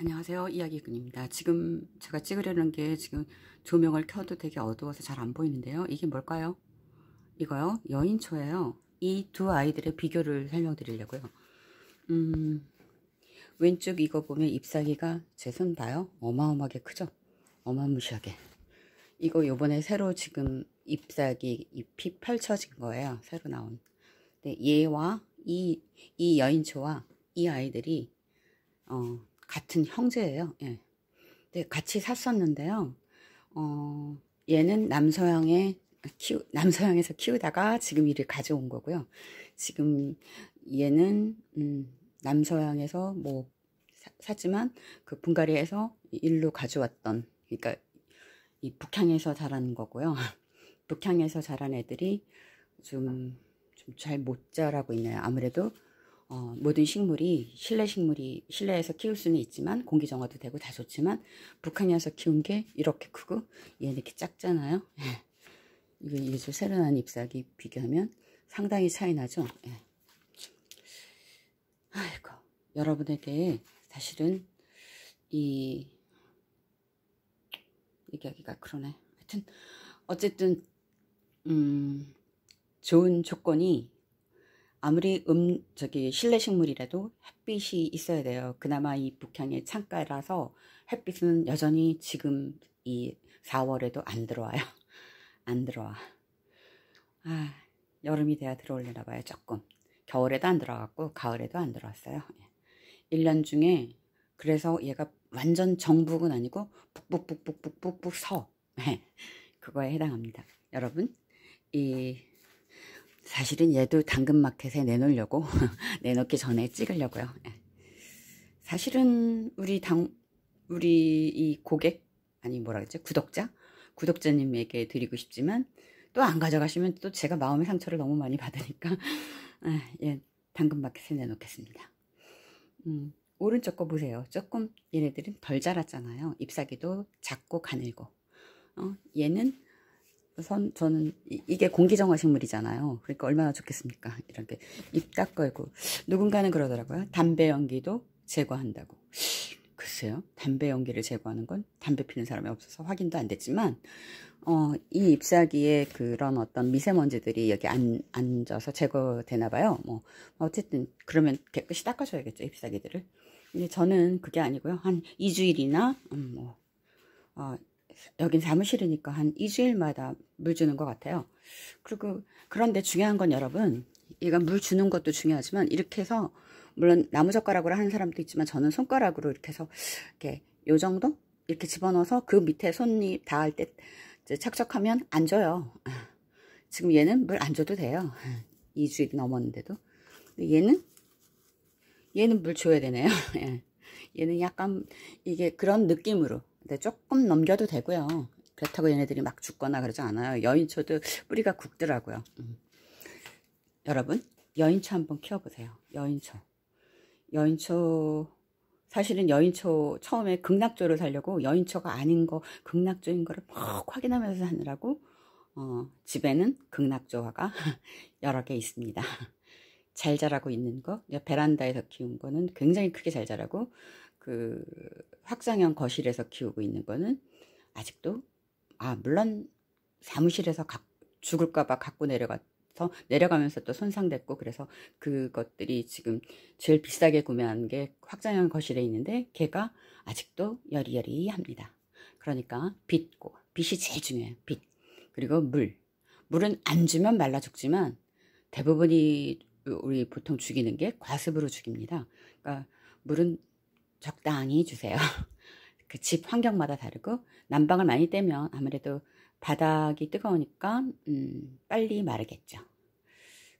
안녕하세요 이야기꾼입니다 지금 제가 찍으려는 게 지금 조명을 켜도 되게 어두워서 잘 안 보이는데요 이게 뭘까요 이거요 여인초예요 이 두 아이들의 비교를 설명드리려고요 음 왼쪽 이거 보면 잎사귀가 제 손 봐요 어마어마하게 크죠 어마무시하게 이거 요번에 새로 지금 잎사귀 잎이 펼쳐진 거예요 새로 나온 근 얘와 이, 이 여인초와 이 아이들이 어, 같은 형제예요. 예. 근 같이 샀었는데요. 어, 얘는 남서양에 키우, 남서양에서 키우다가 지금 이를 가져온 거고요. 지금 얘는 음, 남서양에서 뭐 사, 샀지만 그분갈이에서 일로 가져왔던 그러니까 이 북향에서 자란 거고요. 북향에서 자란 애들이 좀 잘 못 자라고 있네요. 아무래도 어, 모든 식물이 실내 식물이 실내에서 키울 수는 있지만 공기 정화도 되고 다 좋지만 북한에서 키운 게 이렇게 크고 얘는 이렇게 작잖아요. 예. 이거 요즘 새로 난 잎사귀 비교하면 상당히 차이 나죠. 예. 아이고 여러분에게 사실은 이 얘기하기가 그러네. 하여튼 어쨌든 음 좋은 조건이 아무리 음 저기 실내 식물이라도 햇빛이 있어야 돼요. 그나마 이 북향의 창가라서 햇빛은 여전히 지금 이 4월에도 안 들어와요. 안 들어와. 아, 여름이 돼야 들어올려나 봐요. 조금. 겨울에도 안 들어갔고 가을에도 안 들어왔어요. 1년 예. 중에 그래서 얘가 완전 정북은 아니고 북북북북북북북 서 예. 그거에 해당합니다. 여러분 이 사실은 얘도 당근마켓에 내놓으려고 내놓기 전에 찍으려고요. 예. 사실은 우리 당 우리 이 고객 아니 뭐라 그랬죠 구독자 구독자님에게 드리고 싶지만 또 안 가져가시면 또 제가 마음의 상처를 너무 많이 받으니까 아, 예 당근마켓에 내놓겠습니다. 음, 오른쪽 거 보세요. 조금 얘네들은 덜 자랐잖아요. 잎사귀도 작고 가늘고 어, 얘는 우선 저는 이, 게 공기정화식물이잖아요. 그러니까 얼마나 좋겠습니까? 이렇게 입닦고 누군가는 그러더라고요. 담배 연기도 제거한다고. 글쎄요. 담배 연기를 제거하는 건 담배 피는 사람이 없어서 확인도 안 됐지만 어, 이 잎사귀에 그런 어떤 미세먼지들이 여기 안, 앉아서 제거되나 봐요. 뭐 어쨌든 그러면 깨끗이 닦아줘야겠죠. 잎사귀들을. 근데 저는 그게 아니고요. 한 2주일이나 음, 뭐 어, 여긴 사무실이니까 한 2주일마다 물 주는 것 같아요. 그리고 그런데 중요한 건 여러분 얘가 물 주는 것도 중요하지만 이렇게 해서 물론 나무젓가락으로 하는 사람도 있지만 저는 손가락으로 이렇게 해서 이렇게 요 정도 이렇게 집어넣어서 그 밑에 손이 닿을 때 착착하면 안 줘요. 지금 얘는 물 안 줘도 돼요. 2주일이 넘었는데도. 얘는 얘는 물 줘야 되네요. 예. 얘는 약간 이게 그런 느낌으로 근데 조금 넘겨도 되고요. 그렇다고 얘네들이 막 죽거나 그러지 않아요. 여인초도 뿌리가 굵더라고요. 음. 여러분 여인초 한번 키워보세요. 여인초. 여인초 사실은 여인초 처음에 극락조를 살려고 여인초가 아닌 거 극락조인 거를 막 확인하면서 사느라고 어, 집에는 극락조화가 여러 개 있습니다. 잘 자라고 있는 거 베란다에서 키운 거는 굉장히 크게 잘 자라고 그확장형 거실에서 키우고 있는 거는 아직도 아 물론 사무실에서 가, 죽을까봐 갖고 내려가서 내려가면서 또 손상됐고 그래서 그것들이 지금 제일 비싸게 구매한 게 확장형 거실에 있는데 걔가 아직도 여리여리합니다. 그러니까 빛고 빛이 제일 중요해요. 빛 그리고 물 물은 안 주면 말라 죽지만 대부분이 우리 보통 죽이는 게 과습으로 죽입니다. 그러니까 물은 적당히 주세요. 그 집 환경마다 다르고 난방을 많이 떼면 아무래도 바닥이 뜨거우니까 음, 빨리 마르겠죠.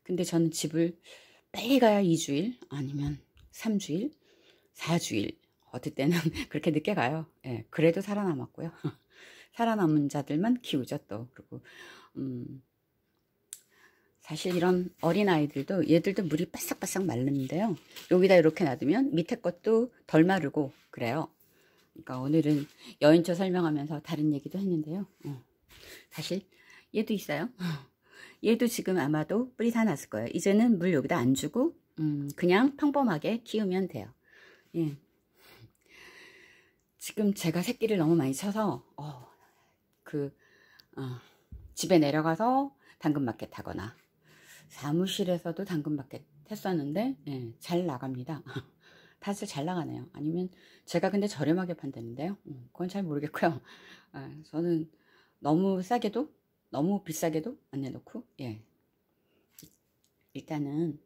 근데 저는 집을 빨리 가야 2주일 아니면 3주일 4주일 어떨 때는 그렇게 늦게 가요. 예, 그래도 살아남았고요. 살아남은 자들만 키우죠 또. 그리고 음, 사실 이런 어린아이들도 얘들도 물이 바싹바싹 마르는데요. 여기다 이렇게 놔두면 밑에 것도 덜 마르고 그래요. 그러니까 오늘은 여인초 설명하면서 다른 얘기도 했는데요. 어. 사실 얘도 있어요. 어. 얘도 지금 아마도 뿌리 다 났을 거예요. 이제는 물 여기다 안 주고 음, 그냥 평범하게 키우면 돼요. 예. 지금 제가 새끼를 너무 많이 쳐서 어, 그 어, 집에 내려가서 당근마켓 하거나 사무실에서도 당근밖에 했었는데 예, 잘 나갑니다. 사실 잘 나가네요. 아니면 제가 근데 저렴하게 판다는데요. 음, 그건 잘 모르겠고요. 예, 저는 너무 싸게도 너무 비싸게도 안 내놓고 예. 일단은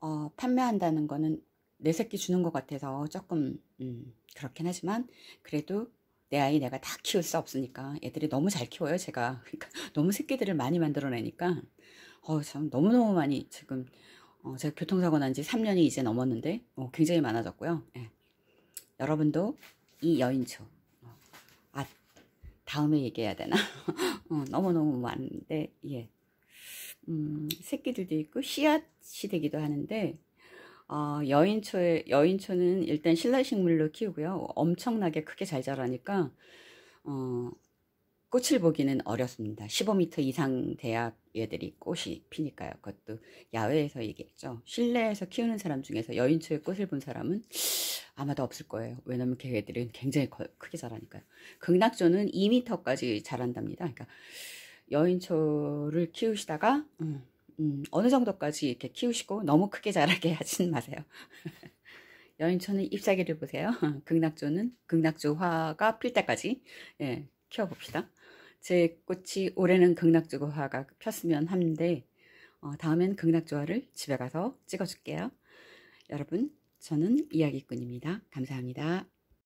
어, 판매한다는 거는 내 새끼 주는 것 같아서 조금 음, 그렇긴 하지만 그래도 내 아이 내가 다 키울 수 없으니까 애들이 너무 잘 키워요 제가 그러니까 너무 새끼들을 많이 만들어내니까 어, 참 너무너무 많이 지금 어, 제가 교통사고 난 지 3년이 이제 넘었는데 어, 굉장히 많아졌고요. 예. 여러분도 이 여인초 아 다음에 얘기해야 되나? 어, 너무너무 많은데 예. 음, 새끼들도 있고 씨앗이 되기도 하는데 어, 여인초에 여인초는 일단 신라식물로 키우고요. 엄청나게 크게 잘 자라니까 어, 꽃을 보기는 어렵습니다. 15m 이상 돼야 얘들이 꽃이 피니까요. 그것도 야외에서 얘기했죠. 실내에서 키우는 사람 중에서 여인초에 꽃을 본 사람은 아마도 없을 거예요. 왜냐면 걔네들은 굉장히 크게 자라니까요. 극낙조는 2m까지 자란답니다. 그러니까 여인초를 키우시다가 음, 음, 어느 정도까지 이렇게 키우시고 너무 크게 자라게 하진 마세요. 여인초는 잎사귀를 보세요. 극낙조는극낙조화가필 때까지 예, 키워봅시다. 제 꽃이 올해는 극락주화가 폈으면 하는데 어, 다음엔 극락주화를 집에 가서 찍어줄게요. 여러분 저는 이야기꾼입니다. 감사합니다.